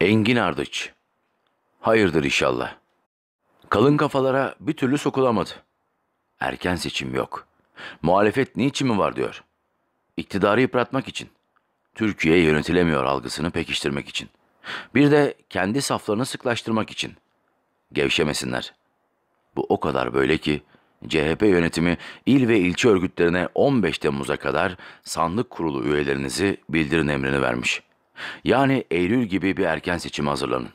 Engin Ardıç. Hayırdır inşallah. Kalın kafalara bir türlü sokulamadı. Erken seçim yok. Muhalefet niçin mi var diyor. İktidarı yıpratmak için. Türkiye yönetilemiyor algısını pekiştirmek için. Bir de kendi saflarını sıklaştırmak için. Gevşemesinler. Bu o kadar böyle ki CHP yönetimi il ve ilçe örgütlerine 15 Temmuz'a kadar sandık kurulu üyelerinizi bildirin emrini vermiş.'' Yani Eylül gibi bir erken seçim hazırlanın.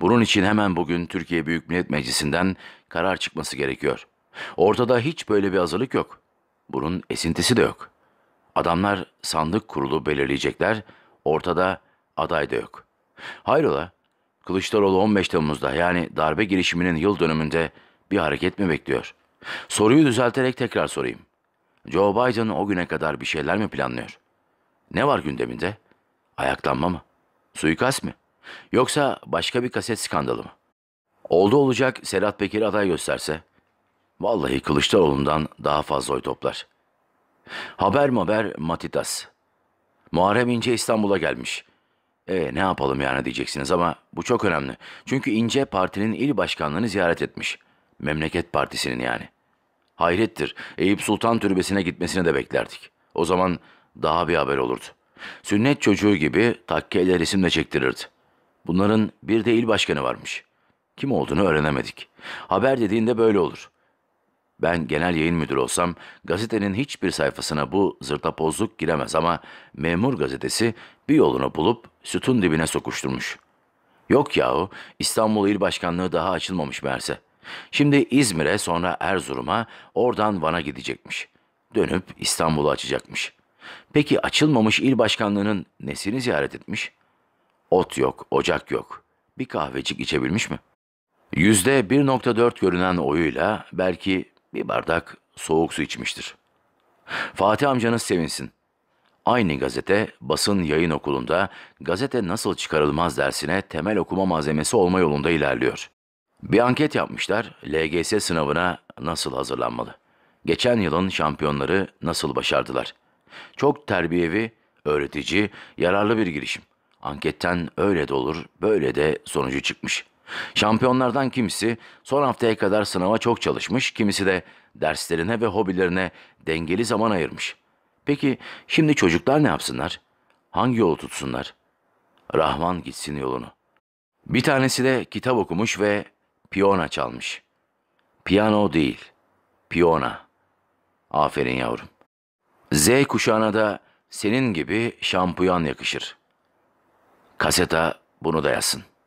Bunun için hemen bugün Türkiye Büyük Millet Meclisi'nden karar çıkması gerekiyor. Ortada hiç böyle bir hazırlık yok. Bunun esintisi de yok. Adamlar sandık kurulu belirleyecekler, ortada aday da yok. Hayrola, Kılıçdaroğlu 15 Temmuz'da yani darbe girişiminin yıl dönümünde bir hareket mi bekliyor? Soruyu düzelterek tekrar sorayım. Joe Biden o güne kadar bir şeyler mi planlıyor? Ne var gündeminde? Ayaklanma mı? Suikast mı? Yoksa başka bir kaset skandalı mı? Oldu olacak Serhat Bekir aday gösterse, vallahi Kılıçdaroğlu'ndan daha fazla oy toplar. Haber haber Matitas. Muharrem İnce İstanbul'a gelmiş. E ne yapalım yani diyeceksiniz ama bu çok önemli. Çünkü İnce partinin il başkanlığını ziyaret etmiş. Memleket Partisi'nin yani. Hayrettir. Eyüp Sultan Türbesi'ne gitmesini de beklerdik. O zaman daha bir haber olurdu. Sünnet çocuğu gibi takkeyle resim de çektirirdi. Bunların bir de il başkanı varmış. Kim olduğunu öğrenemedik. Haber dediğinde böyle olur. Ben genel yayın müdürü olsam gazetenin hiçbir sayfasına bu zırtapozluk giremez ama memur gazetesi bir yolunu bulup sütun dibine sokuşturmuş. Yok yahu İstanbul İl Başkanlığı daha açılmamış meğerse. Şimdi İzmir'e sonra Erzurum'a oradan Van'a gidecekmiş. Dönüp İstanbul'u açacakmış.'' Peki açılmamış il başkanlığının nesini ziyaret etmiş? Ot yok, ocak yok. Bir kahvecik içebilmiş mi? %1.4 görünen oyuyla belki bir bardak soğuk su içmiştir. Fatih amcanız sevinsin. Aynı gazete basın yayın okulunda gazete nasıl çıkarılmaz dersine temel okuma malzemesi olma yolunda ilerliyor. Bir anket yapmışlar LGS sınavına nasıl hazırlanmalı? Geçen yılın şampiyonları nasıl başardılar? Çok terbiyevi, öğretici, yararlı bir girişim. Anketten öyle de olur, böyle de sonucu çıkmış. Şampiyonlardan kimisi son haftaya kadar sınava çok çalışmış, kimisi de derslerine ve hobilerine dengeli zaman ayırmış. Peki şimdi çocuklar ne yapsınlar? Hangi yolu tutsunlar? Rahman gitsin yolunu. Bir tanesi de kitap okumuş ve piyona çalmış. Piyano değil, piyona. Aferin yavrum. Z kuşağına da senin gibi şampuyan yakışır. Kaseta bunu da yazsın.